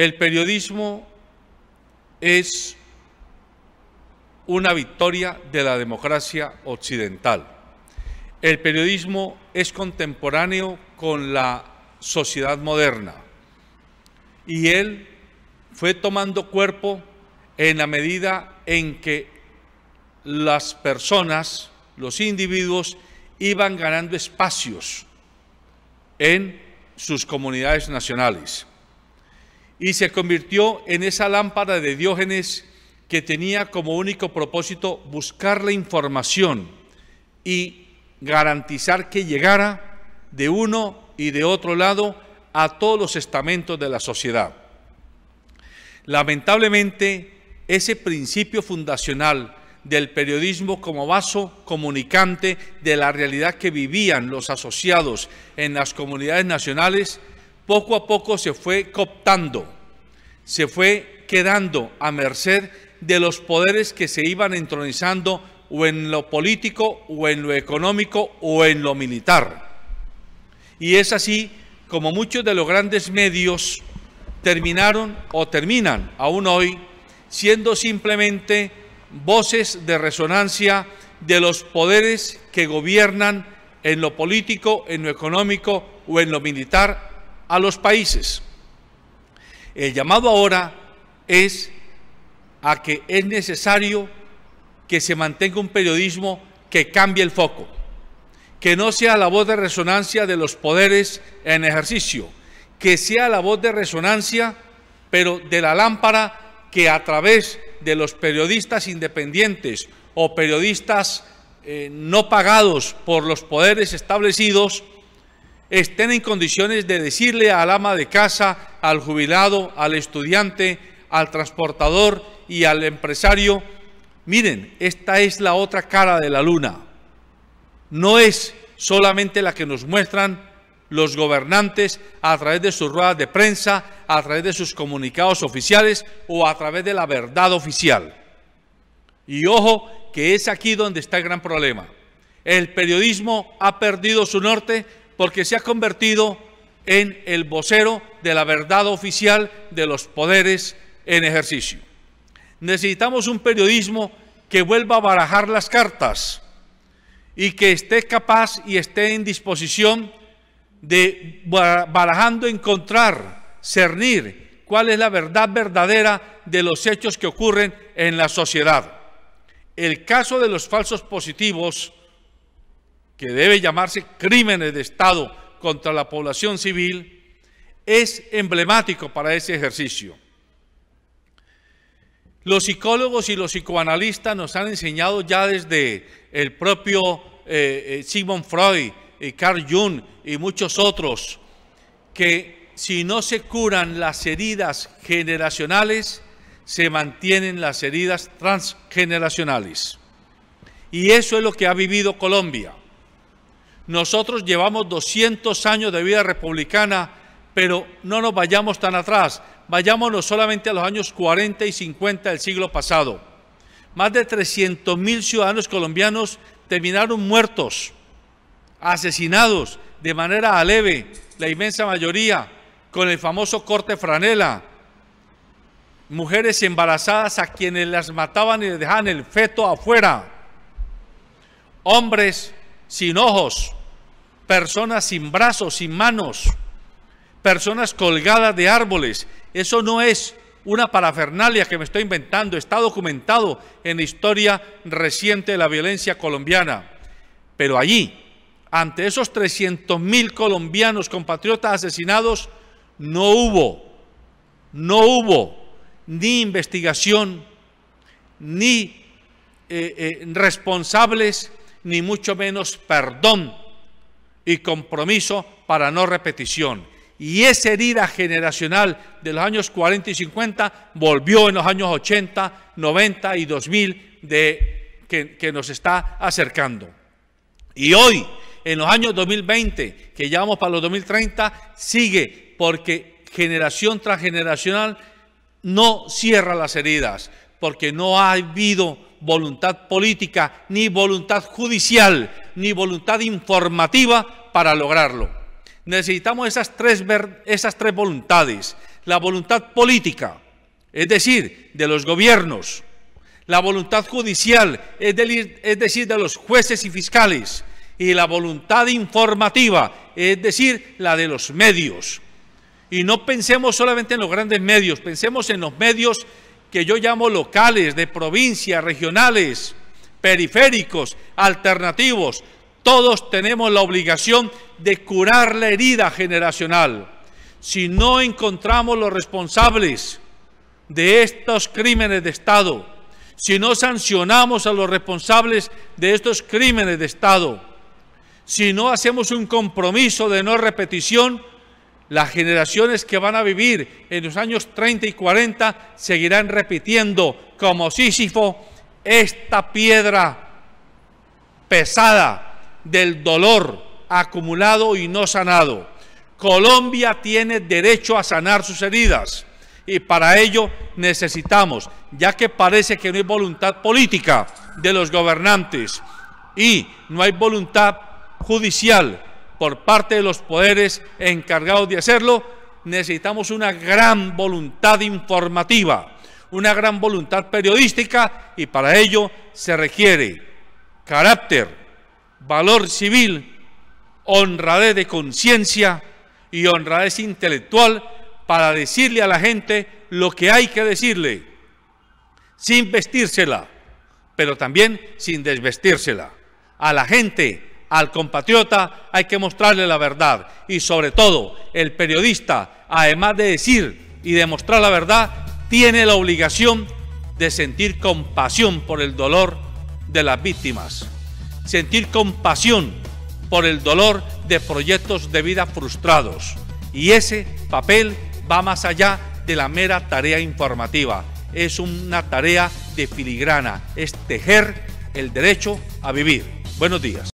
El periodismo es una victoria de la democracia occidental. El periodismo es contemporáneo con la sociedad moderna y él fue tomando cuerpo en la medida en que las personas, los individuos, iban ganando espacios en sus comunidades nacionales y se convirtió en esa lámpara de Diógenes que tenía como único propósito buscar la información y garantizar que llegara de uno y de otro lado a todos los estamentos de la sociedad. Lamentablemente, ese principio fundacional del periodismo como vaso comunicante de la realidad que vivían los asociados en las comunidades nacionales poco a poco se fue cooptando, se fue quedando a merced de los poderes que se iban entronizando o en lo político o en lo económico o en lo militar. Y es así como muchos de los grandes medios terminaron o terminan aún hoy siendo simplemente voces de resonancia de los poderes que gobiernan en lo político, en lo económico o en lo militar a los países. El llamado ahora es a que es necesario que se mantenga un periodismo que cambie el foco, que no sea la voz de resonancia de los poderes en ejercicio, que sea la voz de resonancia, pero de la lámpara que a través de los periodistas independientes o periodistas eh, no pagados por los poderes establecidos, estén en condiciones de decirle al ama de casa, al jubilado, al estudiante, al transportador y al empresario, miren, esta es la otra cara de la luna. No es solamente la que nos muestran los gobernantes a través de sus ruedas de prensa, a través de sus comunicados oficiales o a través de la verdad oficial. Y ojo que es aquí donde está el gran problema. El periodismo ha perdido su norte porque se ha convertido en el vocero de la verdad oficial de los poderes en ejercicio. Necesitamos un periodismo que vuelva a barajar las cartas y que esté capaz y esté en disposición de barajando encontrar, cernir cuál es la verdad verdadera de los hechos que ocurren en la sociedad. El caso de los falsos positivos que debe llamarse crímenes de Estado contra la población civil, es emblemático para ese ejercicio. Los psicólogos y los psicoanalistas nos han enseñado ya desde el propio eh, eh, Sigmund Freud y Carl Jung y muchos otros que si no se curan las heridas generacionales, se mantienen las heridas transgeneracionales. Y eso es lo que ha vivido Colombia. Nosotros llevamos 200 años de vida republicana, pero no nos vayamos tan atrás, vayámonos solamente a los años 40 y 50 del siglo pasado. Más de 300 mil ciudadanos colombianos terminaron muertos, asesinados de manera aleve, la inmensa mayoría, con el famoso corte franela. Mujeres embarazadas a quienes las mataban y les dejaban el feto afuera. Hombres sin ojos, personas sin brazos, sin manos, personas colgadas de árboles. Eso no es una parafernalia que me estoy inventando, está documentado en la historia reciente de la violencia colombiana. Pero allí, ante esos 300.000 colombianos compatriotas asesinados, no hubo, no hubo ni investigación, ni eh, eh, responsables, ni mucho menos perdón y compromiso para no repetición. Y esa herida generacional de los años 40 y 50 volvió en los años 80, 90 y 2000 de, que, nos está acercando. Y hoy, en los años 2020, que llevamos para los 2030, sigue porque generación tras generacional no cierra las heridas, porque no ha habido voluntad política, ni voluntad judicial, ni voluntad informativa para lograrlo. Necesitamos esas tres, esas tres voluntades. La voluntad política, es decir, de los gobiernos. La voluntad judicial, es, es decir, de los jueces y fiscales. Y la voluntad informativa, es decir, la de los medios. Y no pensemos solamente en los grandes medios, pensemos en los medios que yo llamo locales, de provincias, regionales, periféricos, alternativos, todos tenemos la obligación de curar la herida generacional. Si no encontramos los responsables de estos crímenes de Estado, si no sancionamos a los responsables de estos crímenes de Estado, si no hacemos un compromiso de no repetición, las generaciones que van a vivir en los años 30 y 40 seguirán repitiendo como Sísifo esta piedra pesada del dolor acumulado y no sanado. Colombia tiene derecho a sanar sus heridas y para ello necesitamos, ya que parece que no hay voluntad política de los gobernantes y no hay voluntad judicial por parte de los poderes encargados de hacerlo, necesitamos una gran voluntad informativa, una gran voluntad periodística y para ello se requiere carácter, valor civil, honradez de conciencia y honradez intelectual para decirle a la gente lo que hay que decirle, sin vestírsela, pero también sin desvestírsela. A la gente al compatriota hay que mostrarle la verdad y sobre todo el periodista, además de decir y demostrar la verdad, tiene la obligación de sentir compasión por el dolor de las víctimas, sentir compasión por el dolor de proyectos de vida frustrados. Y ese papel va más allá de la mera tarea informativa, es una tarea de filigrana, es tejer el derecho a vivir. Buenos días.